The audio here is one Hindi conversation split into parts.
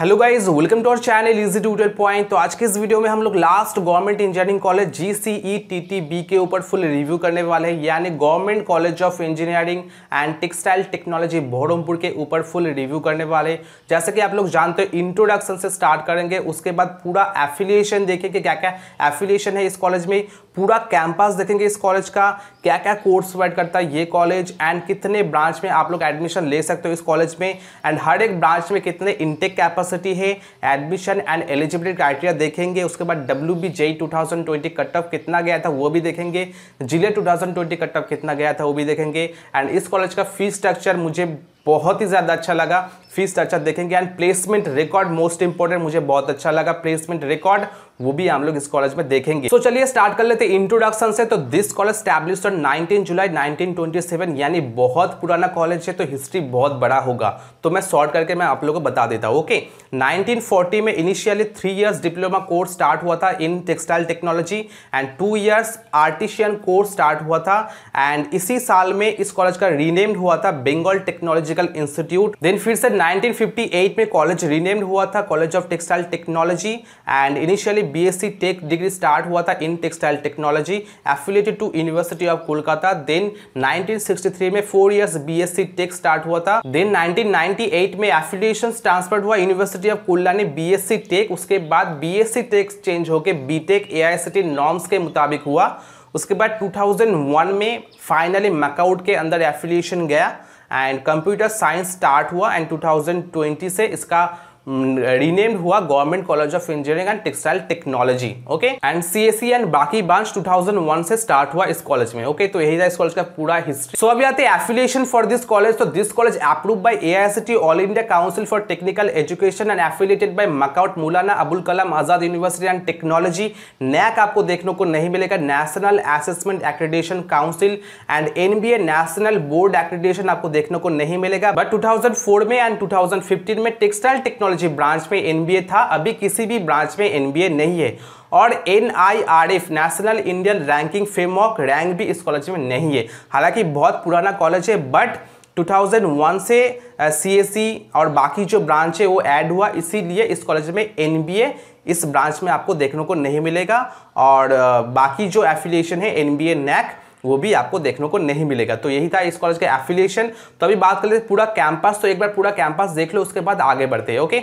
Hello guys welcome to our channel easy tutor point तो आज के इस वीडियो में हम लोग last government engineering college GCETTB के ऊपर फुल रिव्यू करने वाले हैं यानी government college of engineering and textile technology Berhampore के ऊपर फुल रिव्यू करने वाले जैसे कि आप लोग जानते हो इंट्रोडक्शन से स्टार्ट करेंगे उसके बाद पूरा एफिलिएशन देखेंगे क्या क्या एफिलिएशन है इस कॉलेज में पूरा कैंपस देखेंगे इस कॉलेज का क्या क्या कोर्स प्रोवाइड करता है ये कॉलेज एंड कितने ब्रांच में आप लोग एडमिशन ले सकते हो इस कॉलेज में एंड हर एक ब्रांच में कितने इनटेक कैंपस यूनिवर्सिटी है एडमिशन एंड एलिजिबिलिटी क्राइटेरिया देखेंगे उसके बाद W B J two thousand twenty cut off कितना गया था वो भी देखेंगे जिले two thousand twenty cut off कितना गया था वो भी देखेंगे एंड इस कॉलेज का फीस स्ट्रक्चर मुझे बहुत ही ज़्यादा अच्छा लगा फीस स्ट्रक्चर अच्छा देखेंगे and placement record most important मुझे बहुत अच्छा लगा प्लेसमेंट रिकॉर्ड वो भी हम लोग इस कॉलेज में देखेंगे तो so, चलिए स्टार्ट कर लेते हैं इंट्रोडक्शन से तो this college establish on 19 July 1927 यानी बहुत पुराना कॉलेज है तो हिस्ट्री बहुत बड़ा होगा तो मैं शॉर्ट करके मैं आप लोगों को बता देता हूँ ओके नाइनटीन में initially three years diploma course start हुआ था in textile technology and two years artisan course start हुआ था एंड इसी साल में इस कॉलेज का रीनेम्ड हुआ था Bengal technology technological institute then फिर से 1958 में कॉलेज रीनेम्ड हुआ था college of textile technology and initially BSc tech degree start हुआ था in textile technology affiliated to university of Kolkata then 1963 में four years BSc tech start हुआ था देन 1998 में एफिलिएशन ट्रांसफर हुआ university of Kalyani BSc tech उसके बाद बीएससी टेक चेंज होकर बीटेक एआईसीटी नॉर्म्स के मुताबिक हुआ उसके बाद 2001 में फाइनली मकाउट के अंदर एफिलिएशन गया एंड कंप्यूटर साइंस स्टार्ट हुआ एंड 2020 से इसका रीनेम्ड हुआ government college of engineering and textile technology okay and C and बाकी ब्रांच 2001 से स्टार्ट हुआ इस कॉलेज में ओके okay? तो यही था इस कॉलेज का पूरा हिस्ट्री सो so, अभी आते एफिलिएशन फॉर दिस कॉलेज तो this college approve by AICTE all India council for technical education and affiliated by MAKAUT Maulana Abul Kalam Azad university and technology NAAC आपको देखने को नहीं मिलेगा national assessment accreditation council and NBA national board accreditation आपको देखने को नहीं मिलेगा बट फोर में एंड फिफ्टीन में टेक्सटाइल टेक्नोलॉजी टेक्नोलॉजी ब्रांच में एनबीए था अभी किसी भी ब्रांच में एनबीए नहीं है और N I R F national Indian ranking framework rank भी इस कॉलेज में नहीं है हालांकि बहुत पुराना कॉलेज है बट 2001 से सी uh, e और बाकी जो ब्रांच है वो ऐड हुआ इसीलिए इस कॉलेज में एन इस ब्रांच में आपको देखने को नहीं मिलेगा और बाकी जो एफिलिएशन है एन बी नैक वो भी आपको देखने को नहीं मिलेगा तो यही था इस कॉलेज का एफिलिएशन तो अभी बात कर लेते पूरा कैंपस तो एक बार पूरा कैंपस देख लो उसके बाद आगे बढ़ते हैं ओके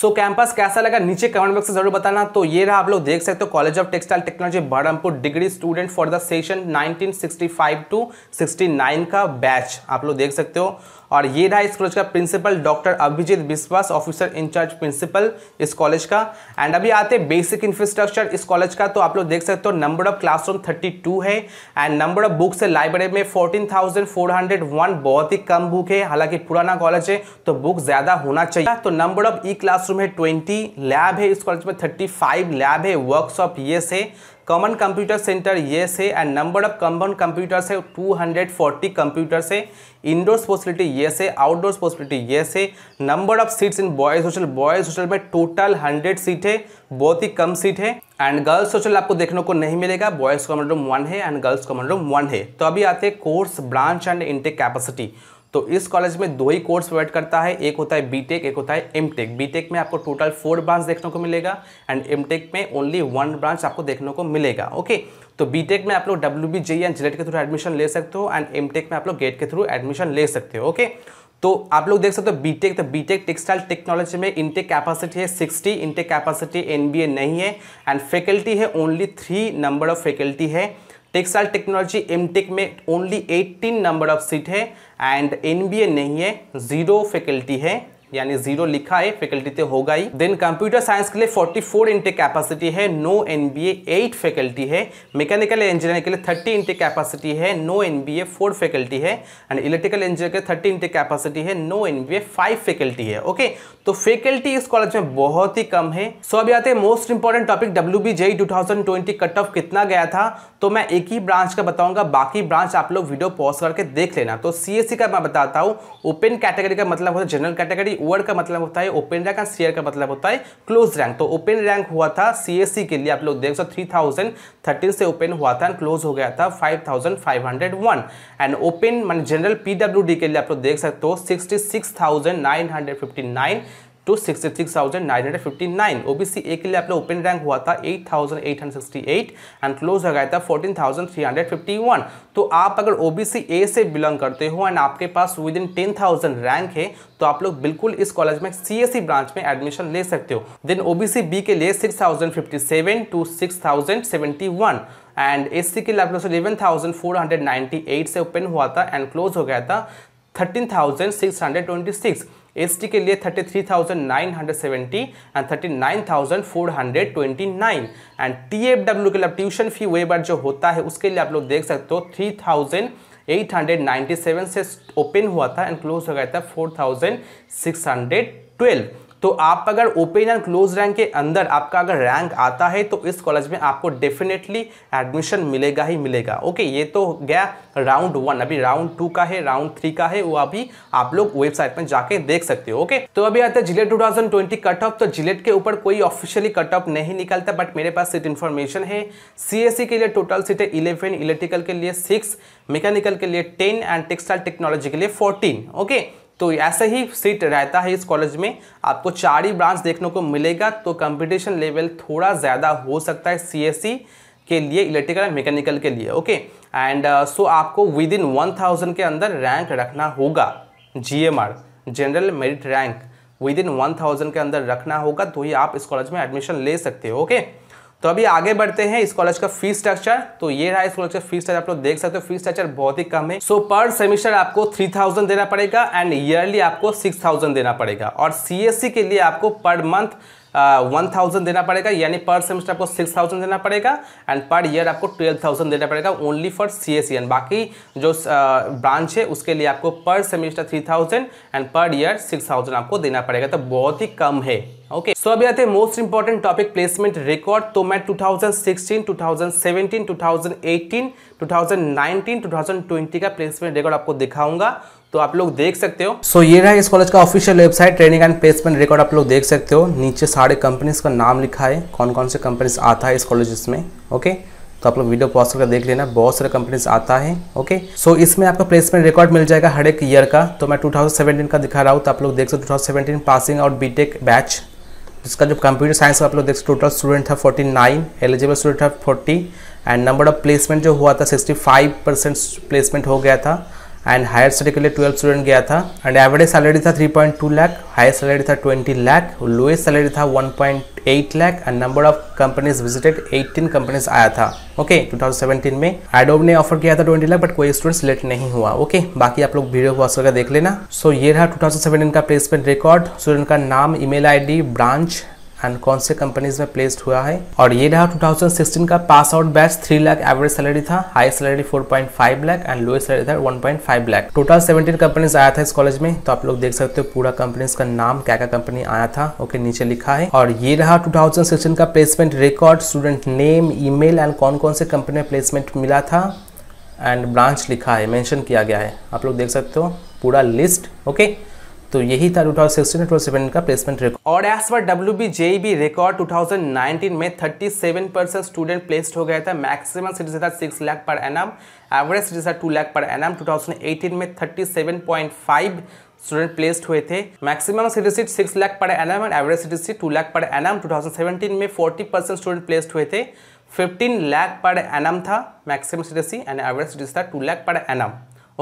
सो कैंपस कैसा लगा नीचे कमेंट बॉक्स जरूर बताना तो ये रहा आप लोग देख सकते हो college of textile technology Berhampore degree student for the session 1965 to 69 का बैच आप लोग देख सकते हो और ये रहा इस कॉलेज का principal doctor Abhijit Biswas officer in-charge principal इस कॉलेज का एंड अभी आते हैं बेसिक इंफ्रास्ट्रक्चर इस कॉलेज का तो आप लोग देख सकते हो नंबर ऑफ क्लासरूम 32 है एंड नंबर ऑफ बुक्स है लाइब्रेरी में 14,401 बहुत ही कम बुक है हालांकि पुराना कॉलेज है तो बुक ज़्यादा होना चाहिए तो नंबर ऑफ ई क्लासरूम है ट्वेंटी लैब है इस कॉलेज में थर्टी लैब है वर्कशॉप ये है कॉमन कंप्यूटर सेंटर ये से and number of common computers है 240 कंप्यूटर्स है इंडोर्स फोसिलिटी ये से आउटडोर फॉसिलिटी ये से number of seats in boys hostel boys hostel में टोटल 100 सीट है बहुत ही कम सीट है एंड गर्ल्स हॉस्टल आपको देखने को नहीं मिलेगा बॉयज़ कॉमन रूम वन है and girls common room one है तो अभी आते हैं course branch and intake capacity तो इस कॉलेज में दो ही कोर्स प्रोवाइड करता है एक होता है बीटेक एक होता है एमटेक बीटेक में आपको टोटल फोर ब्रांच देखने को मिलेगा एंड एमटेक में ओनली वन ब्रांच आपको देखने को मिलेगा ओके तो बीटेक में आप लोग डब्ल्यू बी जी एंड के थ्रू एडमिशन ले सकते हो एंड एमटेक में आप लोग गेट e के थ्रू एडमिशन ले सकते हो ओके तो आप लोग देख सकते हो बीटेक तो बीटेक टेक्सटाइल टेक्नोलॉजी में इनटेक कैपेसिटी है 60 इनटेक कैपेसिटी एनबीए नहीं है एंड फैकल्टी है only three number of faculty है टेक्सटाइल टेक्नोलॉजी एमटेक में ओनली 18 नंबर ऑफ सीट है एंड एनबीए नहीं है जीरो फैकल्टी है यानी जीरो लिखा है फैकल्टी तो होगा ही देन कंप्यूटर साइंस के लिए 44 इंटे कैपेसिटी है no N B eight faculty है मैकेनिकल इंजीनियरिंग के लिए 30 इंटे कैपेसिटी है नो ए फोर फैकल्टी है एंड इलेक्ट्रिकल इंजीनियर के लिए 30 इंटे कैपेसिटी है नो ए फाइव फैकल्टी है ओके तो फैकल्टी इस कॉलेज में बहुत ही कम है सो so, अभी आते हैं most important topic W B JEE cut off कितना गया था तो मैं एक ही ब्रांच का बताऊंगा बाकी ब्रांच आप लोग वीडियो पॉज करके देख लेना तो सी e का मैं बताता हूँ ओपन कैटेगरी का मतलब होता है जनरल कैटेगरी वर्ड का मतलब होता है ओपन रैंक एंड सीयर का मतलब होता है क्लोज रैंक तो ओपन रैंक हुआ था सी के लिए आप लोग देख सकते थ्री थाउजेंड थर्टीन से ओपन हुआ था एंड क्लोज हो गया था five thousand five hundred one and open मान जनरल पी के लिए आप लोग देख सकते हो sixty six thousand nine hundred fifty nine to sixty six thousand nine hundred fifty nine O B C A के लिए आप ओपन रैंक हुआ था eight thousand eight hundred sixty eight and close हो गया था fourteen thousand three hundred fifty one तो आप अगर ओ बी सी ए से बिलोंग करते हो एंड आपके पास within ten thousand rank है तो आप लोग बिल्कुल इस कॉलेज में सी एस सी ब्रांच में एडमिशन ले सकते हो देन ओबीसी बी के लिए six thousand fifty seven to six thousand seventy one and S C के लिए आप लोग eleven thousand four hundred ninety eight से ओपन हुआ था एंड क्लोज हो गया था thirteen thousand six hundred twenty six S T के लिए thirty three thousand nine hundred seventy and thirty nine thousand four hundred twenty nine and T F W के लिए ट्यूशन फी वेबर जो होता है उसके लिए आप लोग देख सकते हो three thousand eight hundred seven से ओपन हुआ था एंड क्लोज हो गया था four thousand six hundred twelve तो आप अगर ओपन एंड क्लोज रैंक के अंदर आपका अगर रैंक आता है तो इस कॉलेज में आपको डेफिनेटली एडमिशन मिलेगा ही मिलेगा ओके ये तो गया राउंड वन अभी राउंड टू का है राउंड थ्री का है वो अभी आप लोग वेबसाइट में जाके देख सकते हो ओके तो अभी आता है जिलेट 2020 कट ऑफ तो जिलेट के ऊपर कोई ऑफिशियली कट ऑफ नहीं निकलता बट मेरे पास सीट इन्फॉर्मेशन है सी e के लिए टोटल सीटें इलेवन इलेक्ट्रिकल के लिए सिक्स मैकेनिकल के लिए टेन एंड टेक्सटाइल टेक्नोलॉजी के लिए फोर्टीन ओके okay? तो ऐसे ही सीट रहता है इस कॉलेज में आपको चार ही ब्रांच देखने को मिलेगा तो कंपटीशन लेवल थोड़ा ज़्यादा हो सकता है सीएससी e के लिए इलेक्ट्रिकल एंड मैकेनिकल के लिए ओके एंड सो आपको विद इन वन थाउजेंड के अंदर रैंक रखना होगा G general merit rank within one thousand के अंदर रखना होगा तो ही आप इस कॉलेज में एडमिशन ले सकते हो ओके okay? तो अभी आगे बढ़ते हैं इस कॉलेज का फीस स्ट्रक्चर तो ये रहा इस कॉलेज का फीस स्ट्रक्चर आप लोग देख सकते हो फीस स्ट्रक्चर बहुत ही कम है सो पर सेमेस्टर आपको थ्री थाउजेंड देना पड़ेगा एंड ईयरली आपको सिक्स थाउजेंड देना पड़ेगा और सी e के लिए आपको पर मंथ वन थाउजेंड देना पड़ेगा यानी पर सेमेस्टर आपको सिक्स थाउजेंड देना पड़ेगा एंड पर ईयर आपको ट्वेल्व थाउजेंड देना पड़ेगा only for C S N बाकी जो ब्रांच है उसके लिए आपको per semester three thousand and per year six thousand आपको देना पड़ेगा तो बहुत ही कम है ओके सो अभी आते हैं most important topic placement record तो मैं 2016, 2017, 2018, 2019, 2020 का प्लेसमेंट रिकॉर्ड आपको दिखाऊंगा तो आप लोग देख सकते हो सो so, ये रहा इस कॉलेज का official website training and placement record आप लोग देख सकते हो नीचे सारे कंपनीज का नाम लिखा है कौन कौन से कंपनीज आता है इस कॉलेज में ओके तो आप लोग वीडियो पॉज करके देख लेना बहुत सारे कंपनीज आता है ओके सो so, इसमें आपका प्लेसमेंट रिकॉर्ड मिल जाएगा हर एक ईयर का तो मैं 2017 का दिखा रहा हूँ तो आप लोग देख सकते हो 2017 पासिंग आउट बीटेक बैच जिसका जो कंप्यूटर साइंस आप लोग देख सकते टोटल स्टूडेंट था 49 एलिजिबल स्टूडेंट था 40 एंड नंबर ऑफ प्लेसमेंट जो हुआ था 65 परसेंट प्लेसमेंट हो गया था एंड हायर स्टडी के लिए ट्वेल्व स्टूडेंट गया था एंड एवरेज सैलरी था 3.2 लैक हायर सैलरी था 20 लैक लोएस्ट सैलरी था 1.8 lakh and number of companies visited 18 companies आया था ओके okay, 2017 में एडोब ने ऑफर किया था 20 लाख बट कोई स्टूडेंट सिलेक्ट नहीं हुआ ओके okay, बाकी आप लोग वीडियो को असर देख लेना सो so, ये रहा 2017 का प्लेसमेंट रिकॉर्ड स्टूडेंट का नाम ईमेल आईडी ब्रांच एंड कौन से कंपनीज में प्लेस्ड हुआ है और ये रहा 2016 का pass out batch 3 lakh average salary था high salary 4.5 lakh and lowest salary था 1.5 लाख टोटल 17 कंपनीज आया था इस कॉलेज में तो आप लोग देख सकते हो पूरा कंपनीज का नाम क्या क्या कंपनी आया था ओके नीचे लिखा है और ये रहा टू का placement record student name E and कौन कौन से कंपनी में प्लेसमेंट मिला था एंड ब्रांच लिखा है मैंशन किया गया है आप लोग देख सकते हो पूरा लिस्ट ओके okay? तो यही था 2016 2017 का प्लेसमेंट रिकॉर्ड और as per W B JEE B record 2019 में 37 परसेंट स्टूडेंट प्लेस्ड हो गया था मैक्सिमम सिटीजन था 6 lakh per annum average citizen था 2 लाख पर एन 2018 में 37.5 स्टूडेंट प्लेस्ड हुए थे maximum CTC six lakh per annum and average CTC two lakh per annum 2017 में 40 परसेंट स्टूडेंट प्लेस्ड हुए थे 15 लाख पर एन था maximum CTC and average CTC था two lakh per N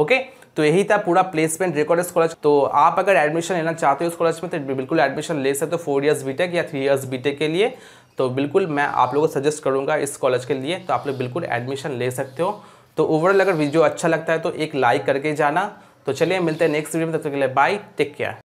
okay तो यही था पूरा प्लेसमेंट रिकॉर्ड इस कॉलेज तो आप अगर एडमिशन लेना चाहते हो उस कॉलेज में तो बिल्कुल एडमिशन ले सकते हो फोर ईयर्स बीटेक या थ्री ईयर्स बीटेक के लिए तो बिल्कुल मैं आप लोगों को सजेस्ट करूँगा इस कॉलेज के लिए तो आप लोग बिल्कुल एडमिशन ले सकते हो तो ओवरऑल अगर वीडियो अच्छा लगता है तो एक लाइक करके जाना तो चलिए मिलते हैं नेक्स्ट वीडियो में तब तक के लिए बाय टेक केयर